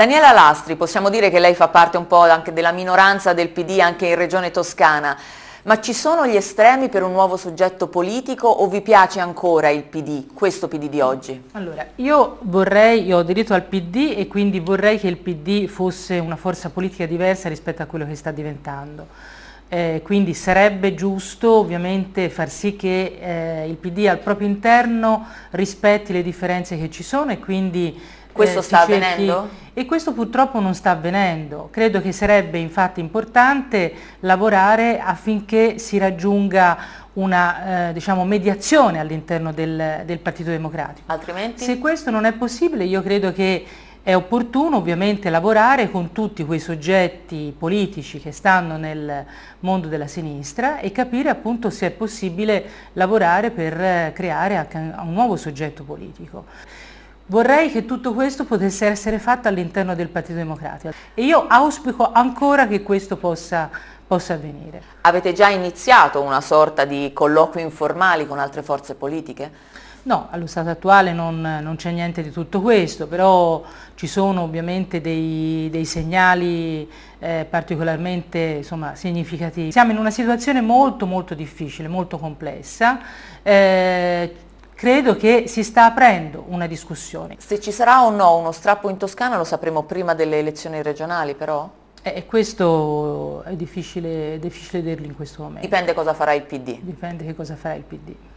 Daniela Lastri, possiamo dire che lei fa parte un po' anche della minoranza del PD anche in regione toscana, ma ci sono gli estremi per un nuovo soggetto politico o vi piace ancora il PD, questo PD di oggi? Allora, io vorrei, io ho aderito al PD e quindi vorrei che il PD fosse una forza politica diversa rispetto a quello che sta diventando. Eh, quindi sarebbe giusto ovviamente far sì che eh, il PD al proprio interno rispetti le differenze che ci sono e quindi... Eh, questo eh, sta avvenendo? E questo purtroppo non sta avvenendo. Credo che sarebbe infatti importante lavorare affinché si raggiunga una eh, diciamo, mediazione all'interno del, del, Partito Democratico. Altrimenti? Se questo non è possibile io credo che è opportuno ovviamente lavorare con tutti quei soggetti politici che stanno nel mondo della sinistra e capire appunto se è possibile lavorare per eh, creare anche un nuovo soggetto politico. Vorrei che tutto questo potesse essere fatto all'interno del Partito Democratico e io auspico ancora che questo possa, possa avvenire. Avete già iniziato una sorta di colloqui informali con altre forze politiche? No, allo stato attuale non, non c'è niente di tutto questo, però ci sono ovviamente dei, dei segnali eh, particolarmente insomma, significativi. Siamo in una situazione molto molto difficile, molto complessa. Eh, credo che si sta aprendo una discussione. Se ci sarà o no uno strappo in Toscana lo sapremo prima delle elezioni regionali però? Eh, e questo è difficile, difficile dirlo in questo momento. Dipende cosa farà il PD. Dipende che cosa farà il PD.